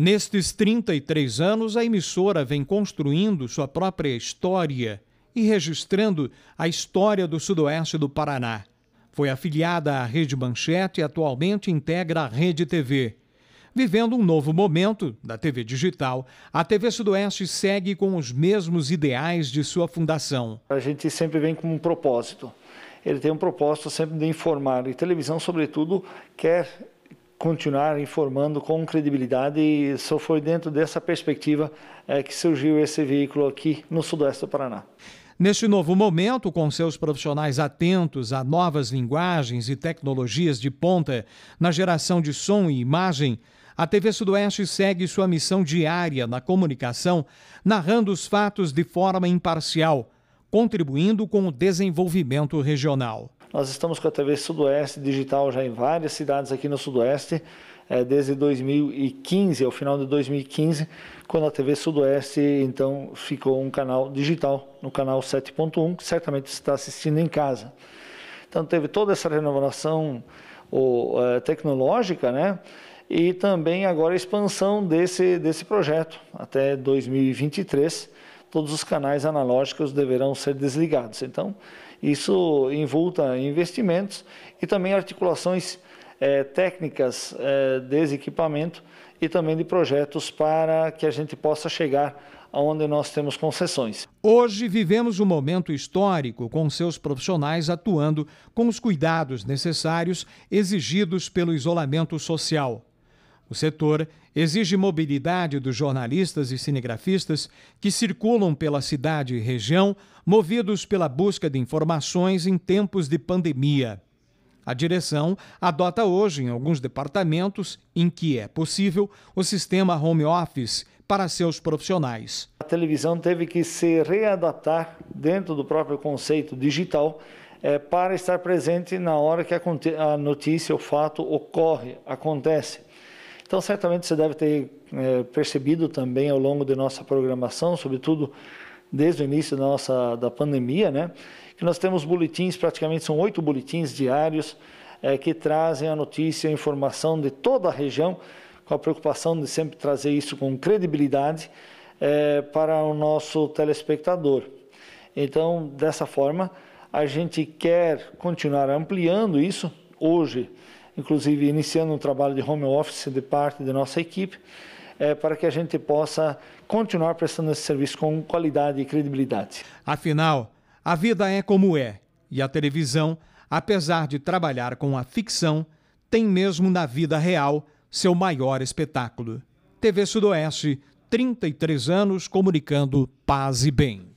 Nestes 33 anos, a emissora vem construindo sua própria história e registrando a história do Sudoeste do Paraná. Foi afiliada à Rede Manchete e atualmente integra a Rede TV. Vivendo um novo momento da TV digital, a TV Sudoeste segue com os mesmos ideais de sua fundação. A gente sempre vem com um propósito. Ele tem um propósito sempre de informar, e televisão, sobretudo, quer continuar informando com credibilidade e só foi dentro dessa perspectiva é, que surgiu esse veículo aqui no sudoeste do Paraná. Neste novo momento, com seus profissionais atentos a novas linguagens e tecnologias de ponta na geração de som e imagem, a TV Sudoeste segue sua missão diária na comunicação, narrando os fatos de forma imparcial, contribuindo com o desenvolvimento regional. Nós estamos com a TV Sudoeste Digital já em várias cidades aqui no Sudoeste, é, desde 2015, ao final de 2015, quando a TV Sudoeste então ficou um canal digital, no canal 7.1, que certamente está assistindo em casa. Então teve toda essa renovação é, tecnológica, né? E também agora a expansão desse, desse projeto até 2023 todos os canais analógicos deverão ser desligados. Então, isso envolta investimentos e também articulações é, técnicas é, eh, desse equipamento e também de projetos para que a gente possa chegar aonde nós temos concessões. Hoje vivemos um momento histórico com seus profissionais atuando com os cuidados necessários exigidos pelo isolamento social. O setor exige mobilidade dos jornalistas e cinegrafistas que circulam pela cidade e região, movidos pela busca de informações em tempos de pandemia. A direção adota hoje, em alguns departamentos, em que é possível, o sistema home office para seus profissionais. A televisão teve que se readaptar dentro do próprio conceito digital é, para estar presente na hora que a notícia, o fato ocorre, acontece. Então, certamente você deve ter é, percebido também ao longo de nossa programação, sobretudo desde o início da nossa da pandemia, né, que nós temos boletins, praticamente são oito boletins diários é, que trazem a notícia, a informação de toda a região, com a preocupação de sempre trazer isso com credibilidade é, para o nosso telespectador. Então, dessa forma, a gente quer continuar ampliando isso hoje inclusive iniciando um trabalho de home office de parte da nossa equipe, é, para que a gente possa continuar prestando esse serviço com qualidade e credibilidade. Afinal, a vida é como é, e a televisão, apesar de trabalhar com a ficção, tem mesmo na vida real seu maior espetáculo. TV Sudoeste, 33 anos comunicando paz e bem.